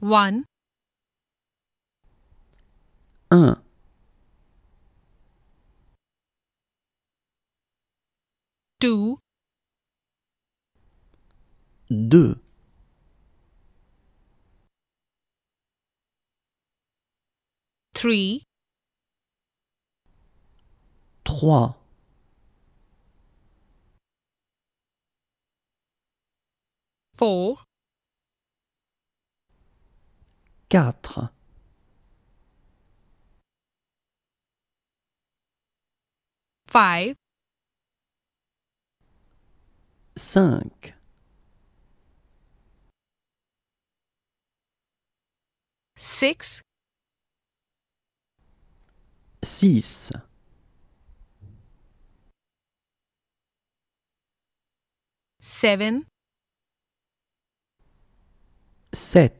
1 Un. Uh. 2 Deux. 3 Trois. 4 4 5 5 6 6 7 7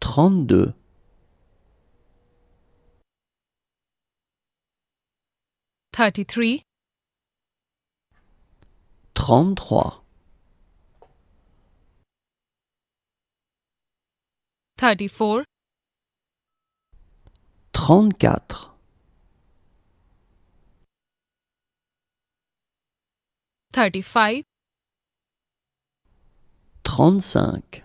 trente-deux 34 trente-trois trente-quatre trente-cinq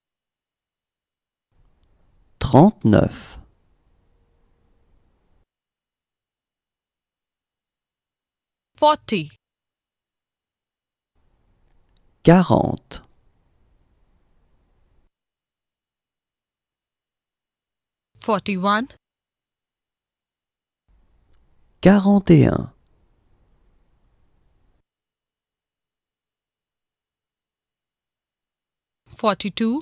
39 40 40 41 41 42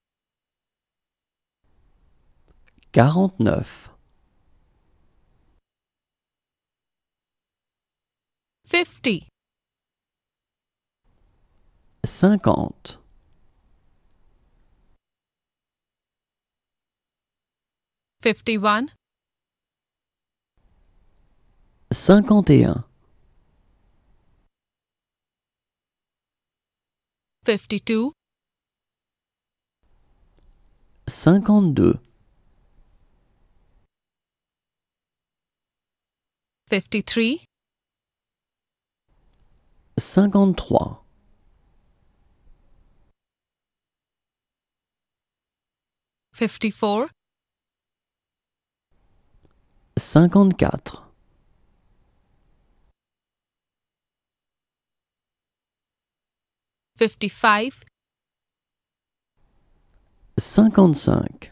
quarante-neuf. Fifty. Cinquante. one Cinquante et un. Fifty-two. Cinquante-deux. 53 53 54 54 55 55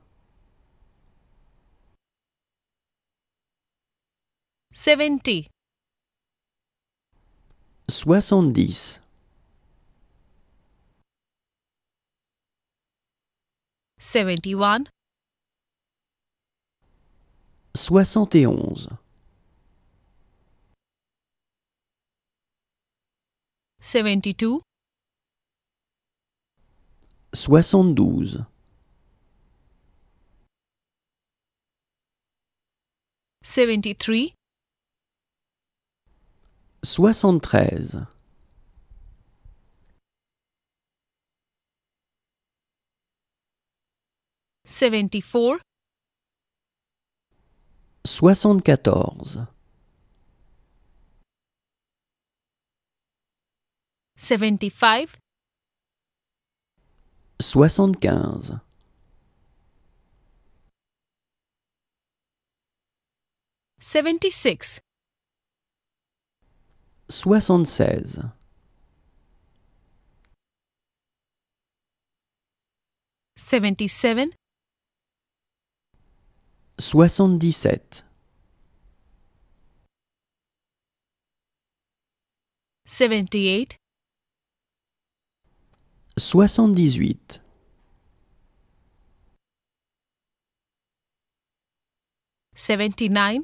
70 70 71 71 72 72 73 73 74 74 75 75 76 76 77 77 78 78 79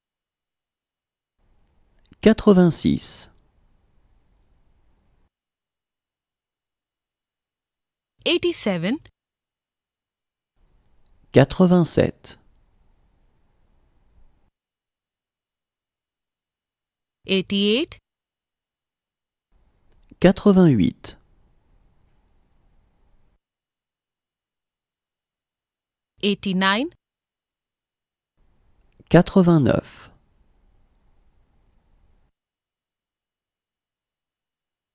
86 87 87 88 88 89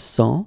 100